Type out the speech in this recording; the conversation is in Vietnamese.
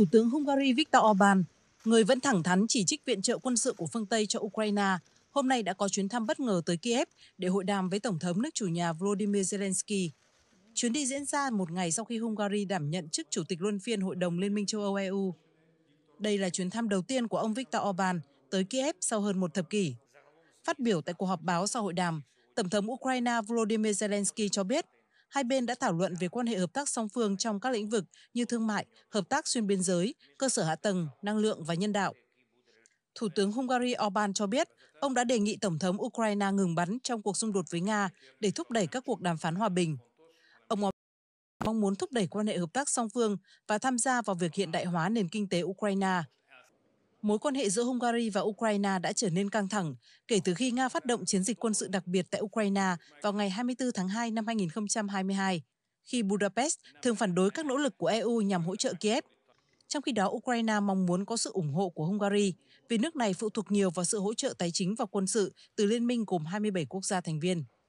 Thủ tướng Hungary Viktor Orbán, người vẫn thẳng thắn chỉ trích viện trợ quân sự của phương Tây cho Ukraine, hôm nay đã có chuyến thăm bất ngờ tới Kiev để hội đàm với Tổng thống nước chủ nhà Volodymyr Zelensky. Chuyến đi diễn ra một ngày sau khi Hungary đảm nhận chức Chủ tịch Luân phiên Hội đồng Liên minh châu Âu-EU. Đây là chuyến thăm đầu tiên của ông Viktor Orbán tới Kiev sau hơn một thập kỷ. Phát biểu tại cuộc họp báo sau hội đàm, Tổng thống Ukraine Volodymyr Zelensky cho biết hai bên đã thảo luận về quan hệ hợp tác song phương trong các lĩnh vực như thương mại, hợp tác xuyên biên giới, cơ sở hạ tầng, năng lượng và nhân đạo. Thủ tướng Hungary Orbán cho biết, ông đã đề nghị Tổng thống Ukraine ngừng bắn trong cuộc xung đột với Nga để thúc đẩy các cuộc đàm phán hòa bình. Ông mong muốn thúc đẩy quan hệ hợp tác song phương và tham gia vào việc hiện đại hóa nền kinh tế Ukraine mối quan hệ giữa Hungary và Ukraine đã trở nên căng thẳng kể từ khi Nga phát động chiến dịch quân sự đặc biệt tại Ukraine vào ngày 24 tháng 2 năm 2022, khi Budapest thường phản đối các nỗ lực của EU nhằm hỗ trợ Kiev. Trong khi đó, Ukraine mong muốn có sự ủng hộ của Hungary vì nước này phụ thuộc nhiều vào sự hỗ trợ tài chính và quân sự từ liên minh gồm 27 quốc gia thành viên.